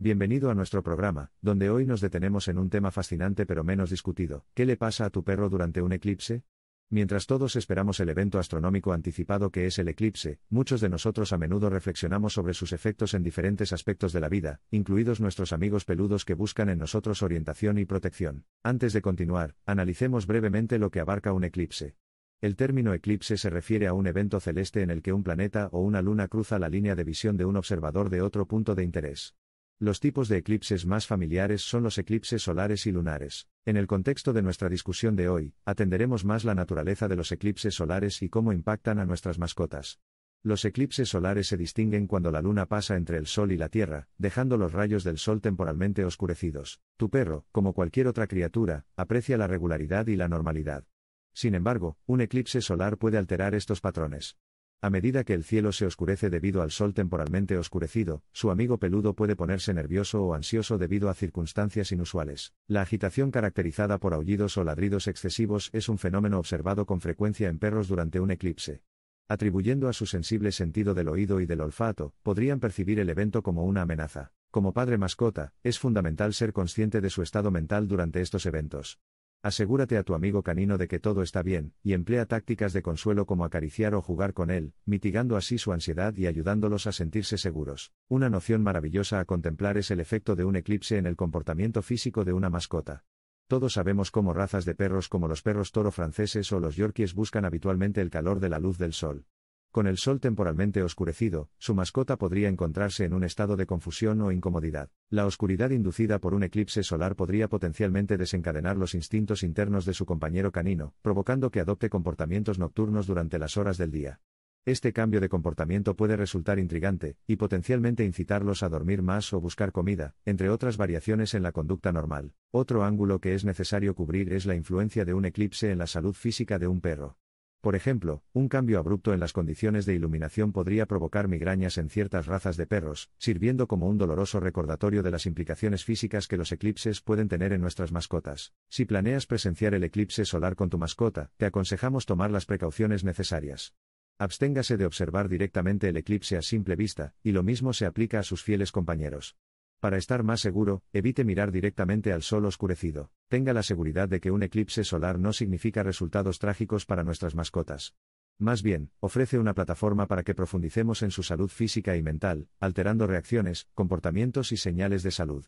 Bienvenido a nuestro programa, donde hoy nos detenemos en un tema fascinante pero menos discutido. ¿Qué le pasa a tu perro durante un eclipse? Mientras todos esperamos el evento astronómico anticipado que es el eclipse, muchos de nosotros a menudo reflexionamos sobre sus efectos en diferentes aspectos de la vida, incluidos nuestros amigos peludos que buscan en nosotros orientación y protección. Antes de continuar, analicemos brevemente lo que abarca un eclipse. El término eclipse se refiere a un evento celeste en el que un planeta o una luna cruza la línea de visión de un observador de otro punto de interés. Los tipos de eclipses más familiares son los eclipses solares y lunares. En el contexto de nuestra discusión de hoy, atenderemos más la naturaleza de los eclipses solares y cómo impactan a nuestras mascotas. Los eclipses solares se distinguen cuando la luna pasa entre el sol y la tierra, dejando los rayos del sol temporalmente oscurecidos. Tu perro, como cualquier otra criatura, aprecia la regularidad y la normalidad. Sin embargo, un eclipse solar puede alterar estos patrones. A medida que el cielo se oscurece debido al sol temporalmente oscurecido, su amigo peludo puede ponerse nervioso o ansioso debido a circunstancias inusuales. La agitación caracterizada por aullidos o ladridos excesivos es un fenómeno observado con frecuencia en perros durante un eclipse. Atribuyendo a su sensible sentido del oído y del olfato, podrían percibir el evento como una amenaza. Como padre mascota, es fundamental ser consciente de su estado mental durante estos eventos. Asegúrate a tu amigo canino de que todo está bien, y emplea tácticas de consuelo como acariciar o jugar con él, mitigando así su ansiedad y ayudándolos a sentirse seguros. Una noción maravillosa a contemplar es el efecto de un eclipse en el comportamiento físico de una mascota. Todos sabemos cómo razas de perros como los perros toro franceses o los yorkies buscan habitualmente el calor de la luz del sol. Con el sol temporalmente oscurecido, su mascota podría encontrarse en un estado de confusión o incomodidad. La oscuridad inducida por un eclipse solar podría potencialmente desencadenar los instintos internos de su compañero canino, provocando que adopte comportamientos nocturnos durante las horas del día. Este cambio de comportamiento puede resultar intrigante, y potencialmente incitarlos a dormir más o buscar comida, entre otras variaciones en la conducta normal. Otro ángulo que es necesario cubrir es la influencia de un eclipse en la salud física de un perro. Por ejemplo, un cambio abrupto en las condiciones de iluminación podría provocar migrañas en ciertas razas de perros, sirviendo como un doloroso recordatorio de las implicaciones físicas que los eclipses pueden tener en nuestras mascotas. Si planeas presenciar el eclipse solar con tu mascota, te aconsejamos tomar las precauciones necesarias. Absténgase de observar directamente el eclipse a simple vista, y lo mismo se aplica a sus fieles compañeros. Para estar más seguro, evite mirar directamente al sol oscurecido. Tenga la seguridad de que un eclipse solar no significa resultados trágicos para nuestras mascotas. Más bien, ofrece una plataforma para que profundicemos en su salud física y mental, alterando reacciones, comportamientos y señales de salud.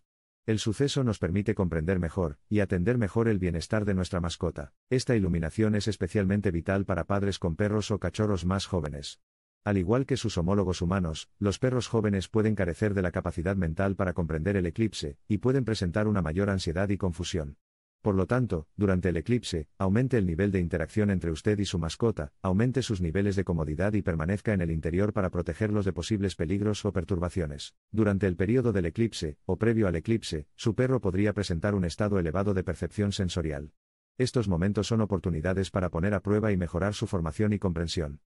El suceso nos permite comprender mejor y atender mejor el bienestar de nuestra mascota. Esta iluminación es especialmente vital para padres con perros o cachorros más jóvenes. Al igual que sus homólogos humanos, los perros jóvenes pueden carecer de la capacidad mental para comprender el eclipse, y pueden presentar una mayor ansiedad y confusión. Por lo tanto, durante el eclipse, aumente el nivel de interacción entre usted y su mascota, aumente sus niveles de comodidad y permanezca en el interior para protegerlos de posibles peligros o perturbaciones. Durante el periodo del eclipse, o previo al eclipse, su perro podría presentar un estado elevado de percepción sensorial. Estos momentos son oportunidades para poner a prueba y mejorar su formación y comprensión.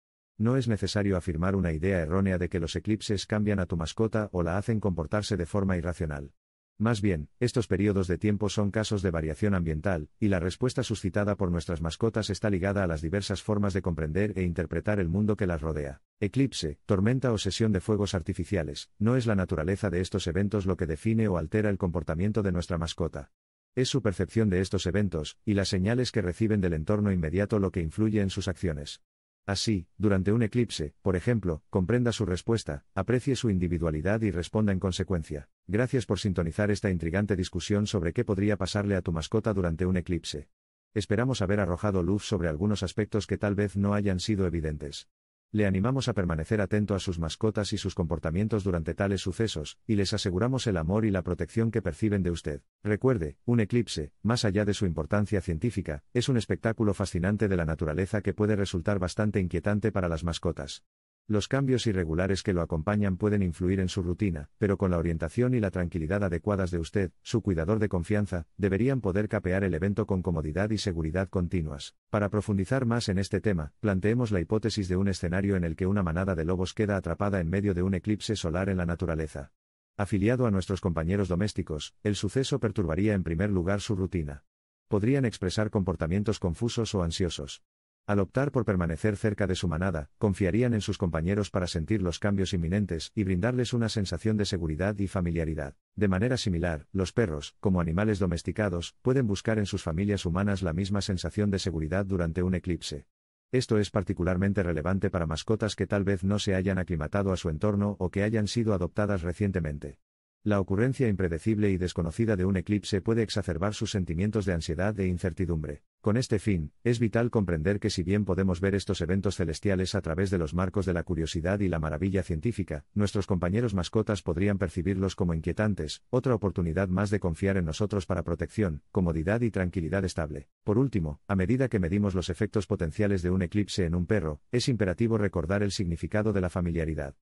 No es necesario afirmar una idea errónea de que los eclipses cambian a tu mascota o la hacen comportarse de forma irracional. Más bien, estos periodos de tiempo son casos de variación ambiental, y la respuesta suscitada por nuestras mascotas está ligada a las diversas formas de comprender e interpretar el mundo que las rodea. Eclipse, tormenta o sesión de fuegos artificiales, no es la naturaleza de estos eventos lo que define o altera el comportamiento de nuestra mascota. Es su percepción de estos eventos, y las señales que reciben del entorno inmediato lo que influye en sus acciones. Así, durante un eclipse, por ejemplo, comprenda su respuesta, aprecie su individualidad y responda en consecuencia. Gracias por sintonizar esta intrigante discusión sobre qué podría pasarle a tu mascota durante un eclipse. Esperamos haber arrojado luz sobre algunos aspectos que tal vez no hayan sido evidentes le animamos a permanecer atento a sus mascotas y sus comportamientos durante tales sucesos, y les aseguramos el amor y la protección que perciben de usted. Recuerde, un eclipse, más allá de su importancia científica, es un espectáculo fascinante de la naturaleza que puede resultar bastante inquietante para las mascotas. Los cambios irregulares que lo acompañan pueden influir en su rutina, pero con la orientación y la tranquilidad adecuadas de usted, su cuidador de confianza, deberían poder capear el evento con comodidad y seguridad continuas. Para profundizar más en este tema, planteemos la hipótesis de un escenario en el que una manada de lobos queda atrapada en medio de un eclipse solar en la naturaleza. Afiliado a nuestros compañeros domésticos, el suceso perturbaría en primer lugar su rutina. Podrían expresar comportamientos confusos o ansiosos. Al optar por permanecer cerca de su manada, confiarían en sus compañeros para sentir los cambios inminentes y brindarles una sensación de seguridad y familiaridad. De manera similar, los perros, como animales domesticados, pueden buscar en sus familias humanas la misma sensación de seguridad durante un eclipse. Esto es particularmente relevante para mascotas que tal vez no se hayan aclimatado a su entorno o que hayan sido adoptadas recientemente. La ocurrencia impredecible y desconocida de un eclipse puede exacerbar sus sentimientos de ansiedad e incertidumbre. Con este fin, es vital comprender que si bien podemos ver estos eventos celestiales a través de los marcos de la curiosidad y la maravilla científica, nuestros compañeros mascotas podrían percibirlos como inquietantes, otra oportunidad más de confiar en nosotros para protección, comodidad y tranquilidad estable. Por último, a medida que medimos los efectos potenciales de un eclipse en un perro, es imperativo recordar el significado de la familiaridad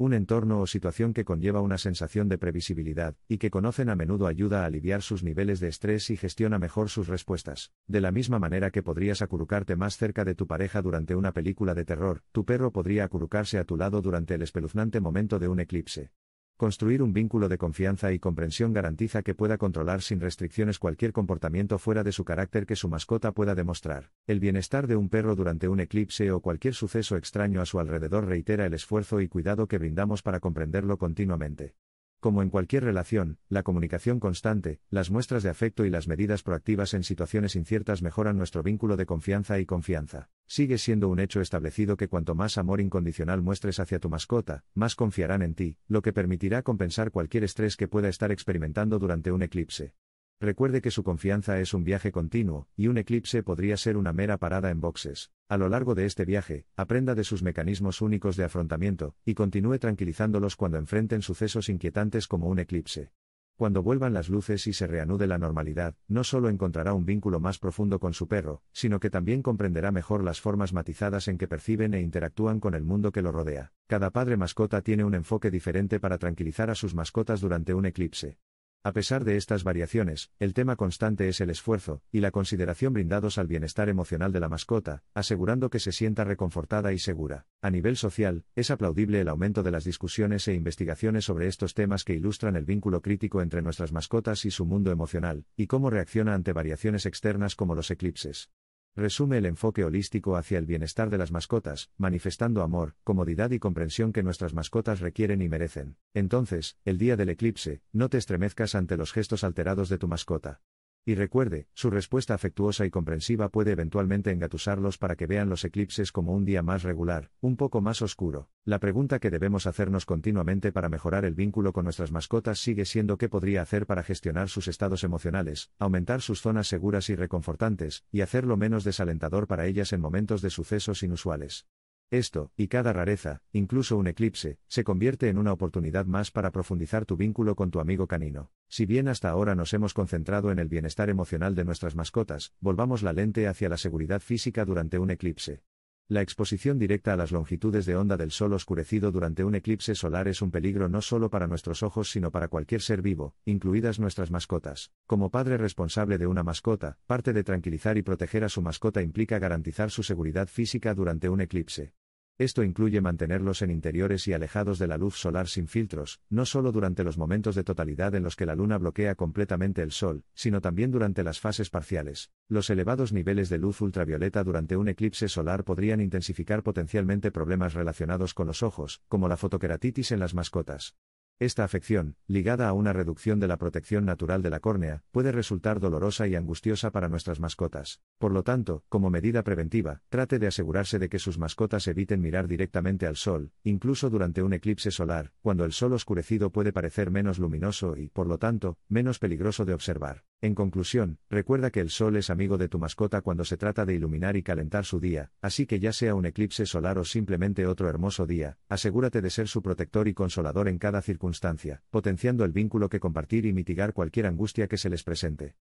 un entorno o situación que conlleva una sensación de previsibilidad, y que conocen a menudo ayuda a aliviar sus niveles de estrés y gestiona mejor sus respuestas. De la misma manera que podrías acurrucarte más cerca de tu pareja durante una película de terror, tu perro podría acurrucarse a tu lado durante el espeluznante momento de un eclipse. Construir un vínculo de confianza y comprensión garantiza que pueda controlar sin restricciones cualquier comportamiento fuera de su carácter que su mascota pueda demostrar. El bienestar de un perro durante un eclipse o cualquier suceso extraño a su alrededor reitera el esfuerzo y cuidado que brindamos para comprenderlo continuamente. Como en cualquier relación, la comunicación constante, las muestras de afecto y las medidas proactivas en situaciones inciertas mejoran nuestro vínculo de confianza y confianza. Sigue siendo un hecho establecido que cuanto más amor incondicional muestres hacia tu mascota, más confiarán en ti, lo que permitirá compensar cualquier estrés que pueda estar experimentando durante un eclipse. Recuerde que su confianza es un viaje continuo, y un eclipse podría ser una mera parada en boxes. A lo largo de este viaje, aprenda de sus mecanismos únicos de afrontamiento, y continúe tranquilizándolos cuando enfrenten sucesos inquietantes como un eclipse. Cuando vuelvan las luces y se reanude la normalidad, no solo encontrará un vínculo más profundo con su perro, sino que también comprenderá mejor las formas matizadas en que perciben e interactúan con el mundo que lo rodea. Cada padre mascota tiene un enfoque diferente para tranquilizar a sus mascotas durante un eclipse. A pesar de estas variaciones, el tema constante es el esfuerzo y la consideración brindados al bienestar emocional de la mascota, asegurando que se sienta reconfortada y segura. A nivel social, es aplaudible el aumento de las discusiones e investigaciones sobre estos temas que ilustran el vínculo crítico entre nuestras mascotas y su mundo emocional, y cómo reacciona ante variaciones externas como los eclipses resume el enfoque holístico hacia el bienestar de las mascotas, manifestando amor, comodidad y comprensión que nuestras mascotas requieren y merecen. Entonces, el día del eclipse, no te estremezcas ante los gestos alterados de tu mascota. Y recuerde, su respuesta afectuosa y comprensiva puede eventualmente engatusarlos para que vean los eclipses como un día más regular, un poco más oscuro. La pregunta que debemos hacernos continuamente para mejorar el vínculo con nuestras mascotas sigue siendo qué podría hacer para gestionar sus estados emocionales, aumentar sus zonas seguras y reconfortantes, y hacerlo menos desalentador para ellas en momentos de sucesos inusuales. Esto, y cada rareza, incluso un eclipse, se convierte en una oportunidad más para profundizar tu vínculo con tu amigo canino. Si bien hasta ahora nos hemos concentrado en el bienestar emocional de nuestras mascotas, volvamos la lente hacia la seguridad física durante un eclipse. La exposición directa a las longitudes de onda del Sol oscurecido durante un eclipse solar es un peligro no solo para nuestros ojos sino para cualquier ser vivo, incluidas nuestras mascotas. Como padre responsable de una mascota, parte de tranquilizar y proteger a su mascota implica garantizar su seguridad física durante un eclipse. Esto incluye mantenerlos en interiores y alejados de la luz solar sin filtros, no solo durante los momentos de totalidad en los que la luna bloquea completamente el sol, sino también durante las fases parciales. Los elevados niveles de luz ultravioleta durante un eclipse solar podrían intensificar potencialmente problemas relacionados con los ojos, como la fotokeratitis en las mascotas. Esta afección, ligada a una reducción de la protección natural de la córnea, puede resultar dolorosa y angustiosa para nuestras mascotas. Por lo tanto, como medida preventiva, trate de asegurarse de que sus mascotas eviten mirar directamente al sol, incluso durante un eclipse solar, cuando el sol oscurecido puede parecer menos luminoso y, por lo tanto, menos peligroso de observar. En conclusión, recuerda que el sol es amigo de tu mascota cuando se trata de iluminar y calentar su día, así que ya sea un eclipse solar o simplemente otro hermoso día, asegúrate de ser su protector y consolador en cada circunstancia, potenciando el vínculo que compartir y mitigar cualquier angustia que se les presente.